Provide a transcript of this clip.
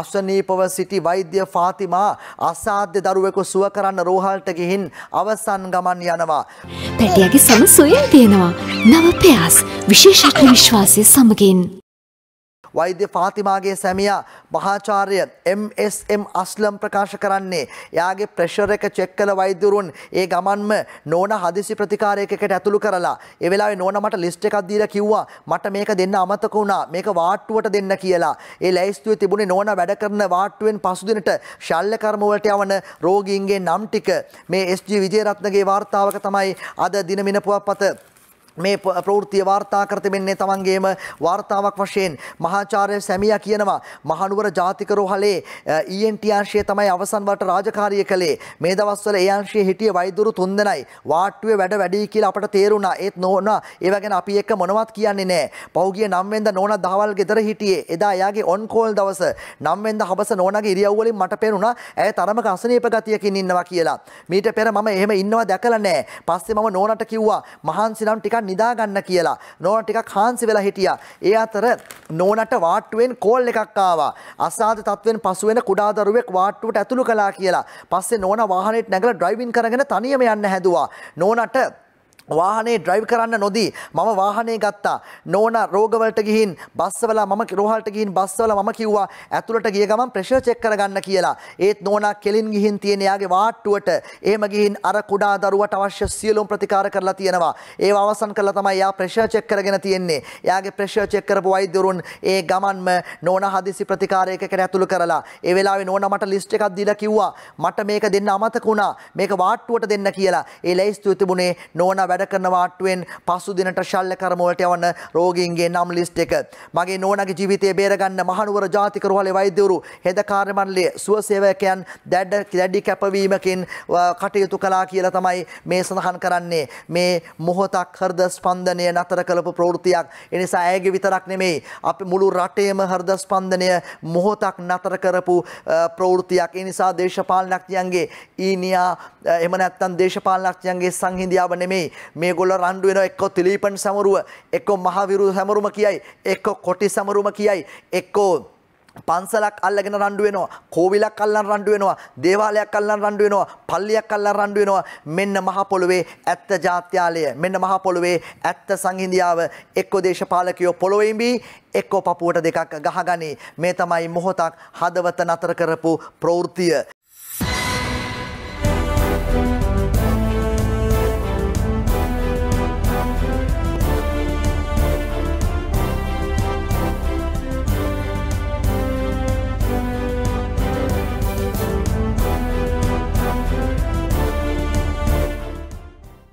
අස්වනීපව සිටි වෛද්‍ය ෆාතිමා අසාධ්‍ය දරුවෙකු සුව කරන්න රෝහල්ට ගිහින් අවසන් ගමන් යනවා. පැටියගේ සම සොයෙන් තියෙනවා. නව ප්‍රයාස් විශේෂඥ විශ්වාසය සමගින් වෛද්‍ය ෆාතිමාගේ සැමියා මහාචාර්ය MSM අස්ලම් ප්‍රකාශ කරන්නේ එයාගේ ප්‍රෙෂර් එක චෙක් කළ වෛද්‍යවරුන් ඒ ගමන්ම නෝන හදිසි ප්‍රතිකාරයකට ඇතුළු කරලා ඒ වෙලාවේ නෝන මට ලිස්ට් එකක් දීලා කිව්වා මට මේක දෙන්න අමතක වුණා මේක වාට්ටුවට දෙන්න කියලා ඒ ලැයිස්තුවේ තිබුණේ නෝන වැඩ කරන වාට්ටුවෙන් පසුදිනට ශල්්‍ය කර්ම වලට යවන රෝගීන්ගේ නම් ටික මේ SG විජේරත්නගේ වාර්තාවක තමයි අද දින මිනපුවපත මේ ප්‍රවෘත්තිය වාර්තා කර තිබෙන්නේ තමන්ගේම වාර්තාවක් වශයෙන් මහාචාර්ය සැමියා කියනවා මහනුවර ජාතික රෝහලේ ENT අංශය තමයි අවසන් වලට රාජකාරිය කළේ මේ දවස්වල ඒ අංශයේ හිටිය වෛද්‍යවරු තුන්දෙනයි වාට්ටුවේ වැඩ වැඩි කියලා අපට තේරුණා ඒත් නෝනා ඒව ගැන අපි එක්ක මොනවත් කියන්නේ නැහැ පහුගිය 9 වෙනිදා නෝනා දහවල් ගෙදර හිටියේ එදා එයාගේ ඔන් කෝල් දවස 9 වෙනිදා හබස නෝනාගේ ඉරියව් වලින් මට පේනුණා ඇය තරමක අසනීප ගතියකින් ඉන්නවා කියලා මීට පෙර මම එහෙම ඉන්නවා දැකලා නැහැ පස්සේ මම නෝනාට කිව්වා මහන්සි නම් ටිකක් නිදා ගන්න කියලා. නෝනා ටිකක් හාන්සි වෙලා හිටියා. ඒ අතර නෝනට වාට්ටුවෙන් කෝල් එකක් ආවා. අසාධ්‍ය තත්වෙන් පසු වෙන කුඩා දරුවෙක් වාට්ටුවට ඇතුළු කළා කියලා. පස්සේ නෝනා වාහනේට නැගලා ඩ්‍රයිවින් කරගෙන තනියම යන්න හැදුවා. නෝනට වාහනේ ඩ්‍රයිව් කරන්න නොදී මම වාහනේ ගත්තා නෝනා රෝගවලට ගිහින් බස්සවල මම රෝහලට ගිහින් බස්සවල මම කිව්වා ඇතුළට ගිය ගමන් ප්‍රෙෂර් චෙක් කරගන්න කියලා ඒත් නෝනා කෙලින් ගිහින් තියෙන යාගේ වාට්ටුවට එහෙම ගිහින් අර කුඩා දරුවට අවශ්‍ය සියලුම ප්‍රතිකාර කරලා තියෙනවා ඒව අවසන් කරලා තමයි යා ප්‍රෙෂර් චෙක් කරගෙන තියෙන්නේ යාගේ ප්‍රෙෂර් චෙක් කරපු වෛද්‍යවරුන් ඒ ගමන්ම නෝනා හදිසි ප්‍රතිකාරයකකට ඇතුළු කරලා ඒ වෙලාවේ නෝනා මට ලිස්ට් එකක් දීලා කිව්වා මට මේක දෙන්න අමතක වුණා මේක වාට්ටුවට දෙන්න කියලා ඒ ලැයිස්තුව තිබුණේ නෝනා වැඩ කරන වාට්ටුවෙන් පසු දිනට ශල්්‍ය කර්ම වලට යවන රෝගීන්ගේ නම් ලිස්ට් එක. මගේ නෝනගේ ජීවිතය බේරගන්න මහනුවර ජාතික රෝහලේ වෛද්‍යවරු හෙද කාර්ය මණ්ඩලයේ සුව සේවකයන් දැඩ දැඩි කැපවීමකින් කටයුතු කළා කියලා තමයි මේ සඳහන් කරන්නේ. මේ මොහොතක් හෘද ස්පන්දනය නතර කළපු ප්‍රවෘතියක්. ඒ නිසා ඇයගේ විතරක් නෙමෙයි අපි මුළු රටේම හෘද ස්පන්දනය මොහොතක් නතර කරපු ප්‍රවෘතියක්. ඒ නිසා දේශපාලනඥයන්ගේ ඊනියා එහෙම නැත්නම් දේශපාලනඥයන්ගේ සංහිඳියාව නෙමෙයි මේගොල්ලෝ රණ්ඩු වෙනවා එක්කෝ තිලීපන් සමරුව එක්කෝ මහවිරු සමරුම කියයි එක්කෝ කොටි සමරුම කියයි එක්කෝ පන්සලක් අල්ලගෙන රණ්ඩු වෙනවා කෝවිලක් අල්ලන් රණ්ඩු වෙනවා දේවාලයක් අල්ලන් රණ්ඩු වෙනවා පල්ලියක් අල්ලන් රණ්ඩු වෙනවා මෙන්න මහ පොළොවේ ඇත්ත ජාත්‍යාලය මෙන්න මහ පොළොවේ ඇත්ත සංහිඳියාව එක්කෝ දේශපාලකයෝ පොළොවෙන් බී එක්කෝ පපුවට දෙකක් ගහගනී මේ තමයි මොහොතක් හදවත නතර කරපු ප්‍රවෘත්තිය